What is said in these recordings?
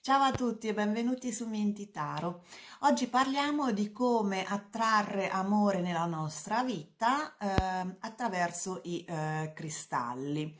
Ciao a tutti e benvenuti su Mentitaro. Oggi parliamo di come attrarre amore nella nostra vita eh, attraverso i eh, cristalli.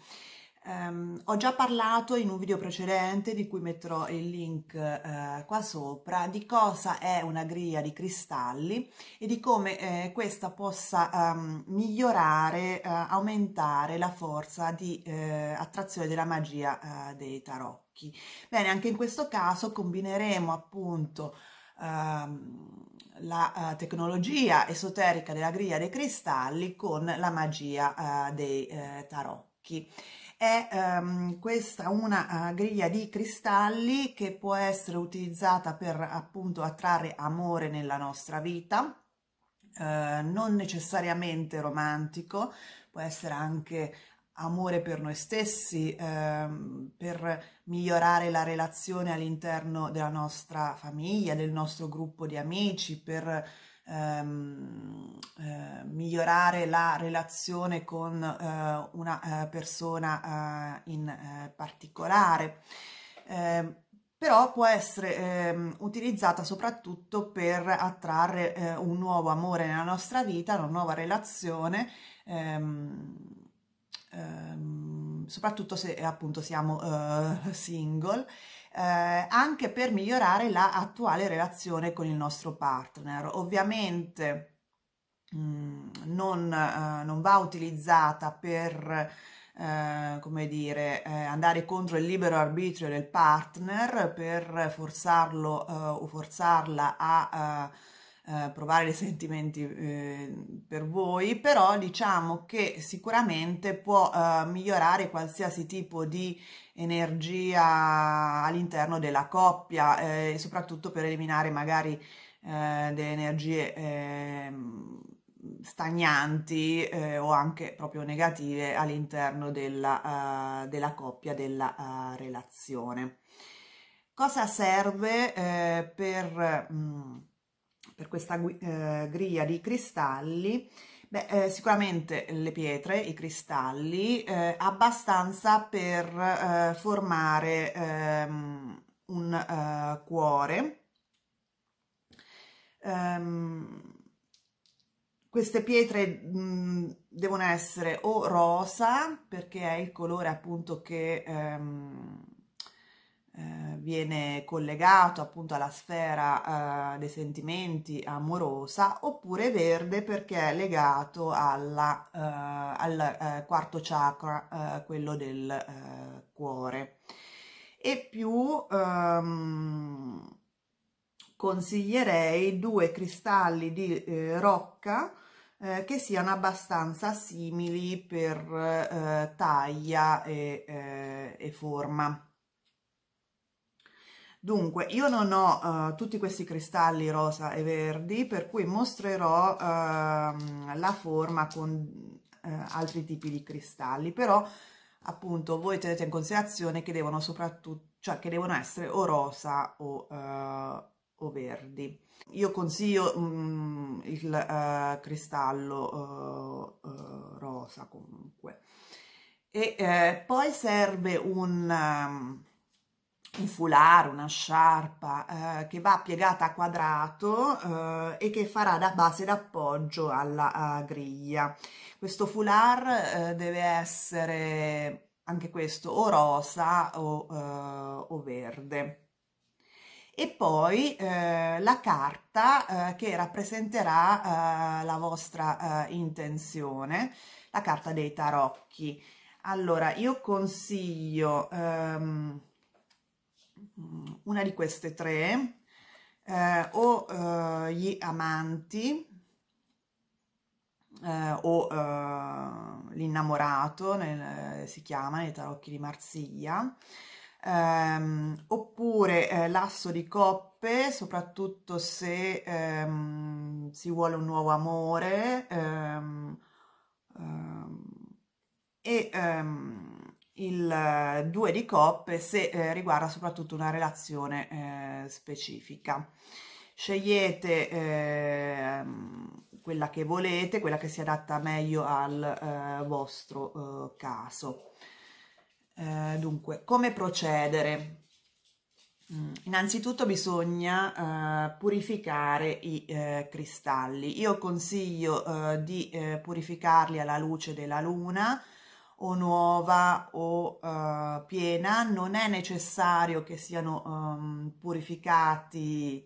Um, ho già parlato in un video precedente, di cui metterò il link uh, qua sopra, di cosa è una griglia di cristalli e di come eh, questa possa um, migliorare, uh, aumentare la forza di uh, attrazione della magia dei tarocchi. Bene, anche in questo caso combineremo appunto ehm, la uh, tecnologia esoterica della griglia dei cristalli con la magia uh, dei uh, tarocchi specchi. È ehm, questa una uh, griglia di cristalli che può essere utilizzata per appunto attrarre amore nella nostra vita, eh, non necessariamente romantico, può essere anche amore per noi stessi, ehm, per migliorare la relazione all'interno della nostra famiglia, del nostro gruppo di amici, per ehm, migliorare la relazione con eh, una eh, persona eh, in eh, particolare. Ehm, però può essere ehm, utilizzata soprattutto per attrarre eh, un nuovo amore nella nostra vita, una nuova relazione, ehm, ehm, soprattutto se appunto siamo single. Eh, anche per migliorare la relazione con il nostro partner. Ovviamente Mm, non, eh, non, va utilizzata per eh, come dire, eh, andare contro il libero arbitrio del partner per forzarlo eh, o forzarla a eh, eh, provare dei sentimenti per voi, però diciamo che sicuramente può migliorare qualsiasi tipo di energia all'interno della coppia, e soprattutto per eliminare magari delle energie ehm, stagnanti eh, o anche proprio negative all'interno della, uh, della, coppia, della uh, relazione. Cosa serve eh, per, mh, mm, per, questa eh, griglia di cristalli? Beh, eh, sicuramente le pietre, i cristalli, abbastanza per formare um, un cuore. Um, queste pietre mh, mm, devono essere o rosa, perché è il colore appunto che ehm, eh, viene collegato appunto alla sfera eh, dei sentimenti amorosa, oppure verde perché è legato alla, eh, al eh, quarto chakra, eh, quello del eh, cuore. E più... Ehm, consiglierei due cristalli di eh, rocca eh, che siano abbastanza simili per eh, taglia e, eh, e, forma. Dunque, io non ho eh, tutti questi cristalli rosa e verdi, per cui mostrerò ehm, la forma con eh, altri tipi di cristalli, però appunto voi tenete in considerazione che devono soprattutto, cioè che devono essere o rosa o, o verdi. Io consiglio um, il uh, cristallo uh, uh, rosa comunque. E eh, poi serve un, um, un foulard, una sciarpa eh, che va piegata a quadrato eh, e che farà da base d'appoggio alla griglia. Questo foulard deve essere anche questo o rosa o, o verde e poi eh, la carta eh, che rappresenterà eh, la vostra eh, intenzione, la carta dei tarocchi. Allora, io consiglio ehm, una di queste tre, eh, o eh, gli amanti, o l'innamorato, si chiama nei tarocchi di Marsiglia, ehm, oppure eh, l'asso di coppe, soprattutto se ehm, si vuole un nuovo amore, ehm, ehm e ehm, il eh, due di coppe se eh, riguarda soprattutto una relazione eh, specifica. Scegliete eh, quella che volete, quella che si adatta meglio al eh, vostro eh, caso. Eh, dunque, come procedere? Mm, innanzitutto bisogna eh, purificare i eh, cristalli. Io consiglio eh, di eh, purificarli alla luce della luna o nuova o piena. Non è necessario che siano um, purificati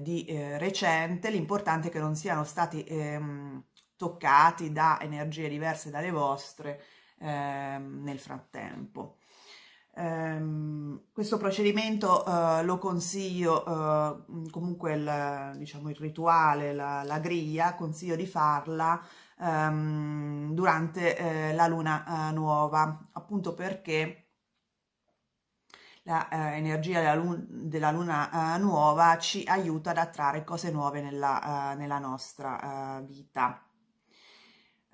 di recente, l'importante è che non siano stati ehm, toccati da energie diverse dalle vostre Ehm, nel frattempo. Ehm, questo procedimento eh, lo consiglio, eh, comunque il, diciamo, il rituale, la, la, griglia, consiglio di farla ehm, durante eh, la luna eh, nuova, appunto perché l'energia eh, della, lun della, luna eh, nuova ci aiuta ad attrarre cose nuove nella, nella nostra vita.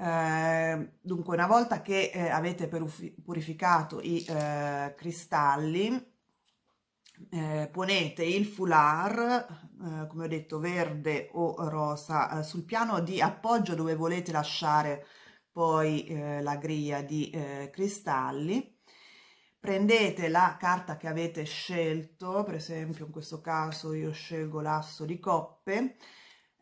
Ehm, dunque, una volta che eh, avete purificato i eh, cristalli, eh, ponete il foulard, eh, come ho detto, verde o rosa, eh, sul piano di appoggio dove volete lasciare poi la griglia di cristalli. Prendete la carta che avete scelto, per esempio in questo caso io scelgo l'asso di coppe,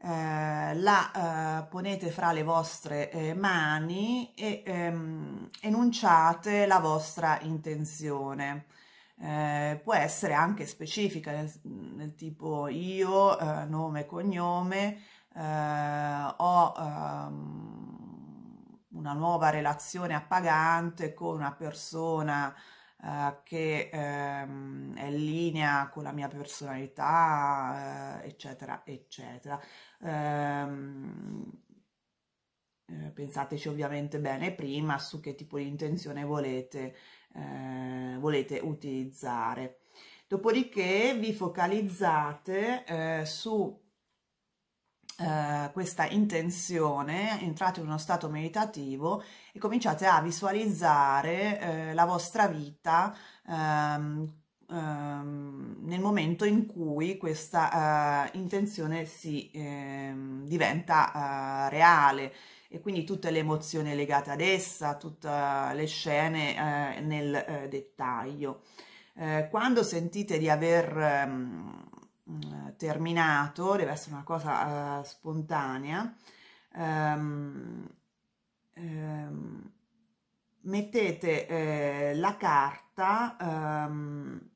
eh, la eh, ponete fra le vostre eh, mani e ehm, enunciate la vostra intenzione. Eh, può essere anche specifica, nel, nel tipo io, eh, nome, cognome, ho eh, ehm, una nuova relazione appagante con una persona Uh, che ehm, è in linea con la mia personalità, uh, eccetera, eccetera ehm, eh, pensateci ovviamente bene prima su che tipo di intenzione volete, eh, volete utilizzare. Dopodiché vi focalizzate eh, su eh, questa intenzione, entrate in uno stato meditativo e cominciate a visualizzare eh, la vostra vita ehm, ehm, nel momento in cui questa eh, intenzione si ehm, diventa eh, reale e quindi tutte le emozioni legate ad essa, tutte le scene eh, nel eh, dettaglio. Eh, quando sentite di aver ehm, mm, terminato, deve essere una cosa eh, spontanea, ehm, ehm, mettete eh, la carta ehm,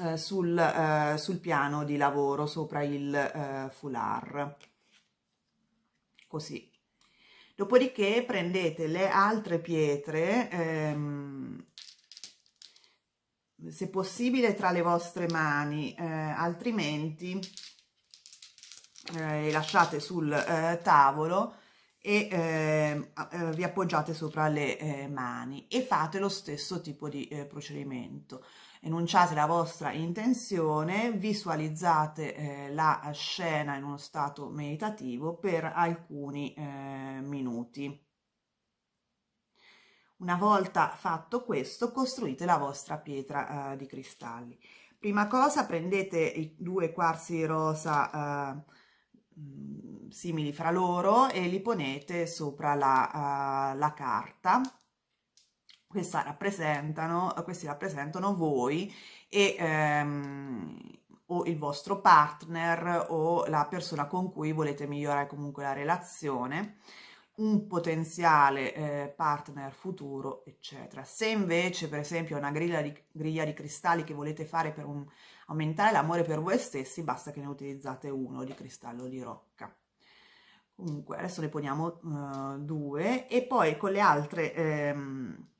eh, sul, eh, sul, piano di lavoro sopra il eh, foulard. Così. Dopodiché prendete le altre pietre, ehm, se possibile tra le vostre mani, eh, altrimenti eh, le lasciate sul tavolo e ehm, eh, vi appoggiate sopra le eh, mani e fate lo stesso tipo di eh, procedimento enunciate la vostra intenzione, visualizzate eh, la scena in uno stato meditativo per alcuni eh, minuti. Una volta fatto questo, costruite la vostra pietra eh, di cristalli. Prima cosa, prendete i due quarzi rosa eh, mm, simili fra loro e li ponete sopra la, eh, la carta questa rappresentano, questi rappresentano voi e, ehm, o il vostro partner o la persona con cui volete migliorare comunque la relazione, un potenziale eh, partner futuro, eccetera. Se invece, per esempio, è una griglia di, griglia di, cristalli che volete fare per un, aumentare l'amore per voi stessi, basta che ne utilizzate uno di cristallo di rocca comunque adesso ne poniamo uh, due e poi con le altre ehm,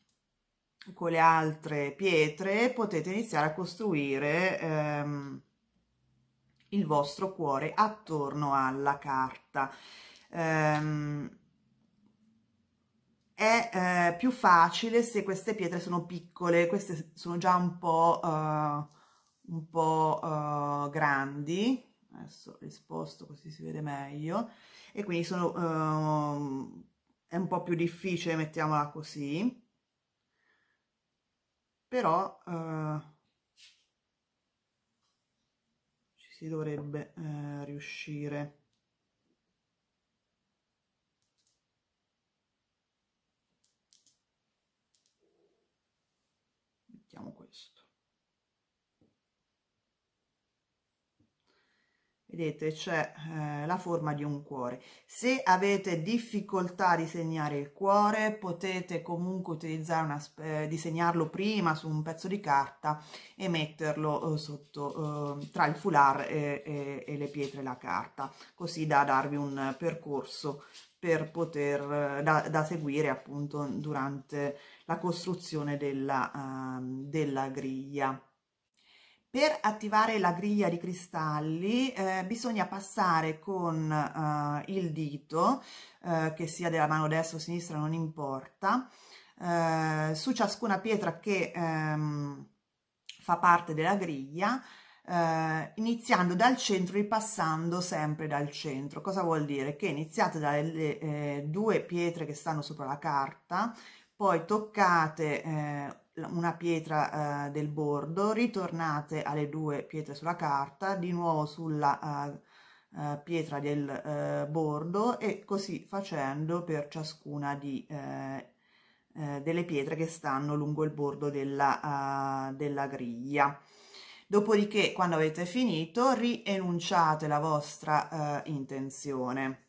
con le altre pietre potete iniziare a costruire ehm, il vostro cuore attorno alla carta. Ehm, è eh, più facile se queste pietre sono piccole, queste sono già un po', uh, un po' uh, grandi, adesso le sposto così si vede meglio, e quindi sono, uh, è un po' più difficile, mettiamola così però eh, ci si dovrebbe eh, riuscire mettiamo questo vedete c'è cioè, eh, la forma di un cuore se avete difficoltà a disegnare il cuore potete comunque utilizzare una, eh, disegnarlo prima su un pezzo di carta e metterlo eh, sotto ehm, tra il foulard e, e, e, le pietre la carta così da darvi un percorso per poter eh, da, da seguire appunto durante la costruzione della, ehm, della griglia per attivare la griglia di cristalli eh, bisogna passare con eh, il dito, eh, che sia della mano destra o sinistra non importa, eh, su ciascuna pietra che ehm, fa parte della griglia, eh, iniziando dal centro e ripassando sempre dal centro. Cosa vuol dire? Che iniziate dalle eh, due pietre che stanno sopra la carta, poi toccate una pietra eh, del bordo, ritornate alle due pietre sulla carta, di nuovo sulla uh, pietra del uh, bordo e così facendo per ciascuna di, delle pietre che stanno lungo il bordo della, della griglia. Dopodiché, quando avete finito, rienunciate la vostra intenzione.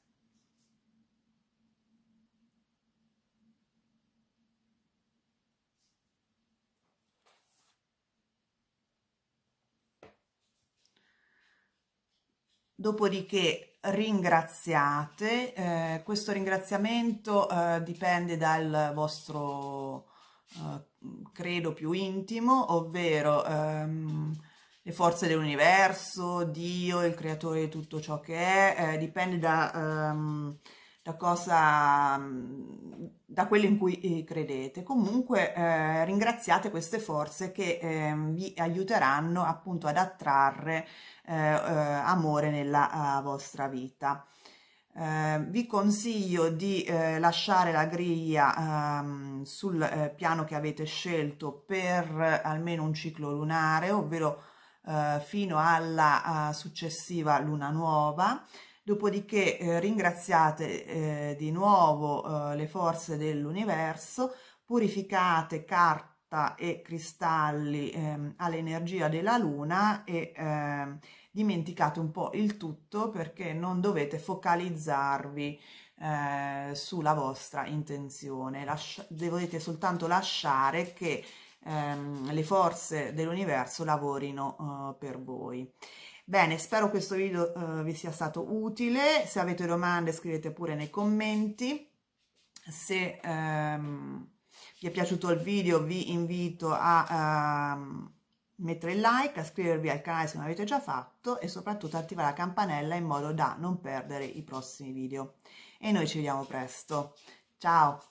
dopodiché ringraziate, eh, questo ringraziamento eh, dipende dal vostro eh, credo più intimo, ovvero ehm, le forze dell'universo, Dio, il creatore di tutto ciò che è, eh, dipende da... Ehm, da, cosa, mm, da quello in cui eh, credete. Comunque eh, ringraziate queste forze che eh, vi aiuteranno appunto ad attrarre eh, eh amore nella eh, vostra vita. vi consiglio di lasciare la griglia ehm, sul piano che avete scelto per almeno un ciclo lunare, ovvero fino alla successiva luna nuova, dopodiché eh, ringraziate eh, di nuovo eh, le forze dell'universo, purificate carta e cristalli ehm, all'energia della luna e ehm, dimenticate un po' il tutto perché non dovete focalizzarvi eh, sulla vostra intenzione, Lascia dovete soltanto lasciare che ehm, le forze dell'universo lavorino uh, per voi. Bene, spero questo video uh, vi sia stato utile, se avete domande scrivete pure nei commenti, se um, vi è piaciuto il video vi invito a uh, mettere il like, iscrivervi al canale se non l'avete già fatto e soprattutto attivare la campanella in modo da non perdere i prossimi video. E noi ci vediamo presto. Ciao!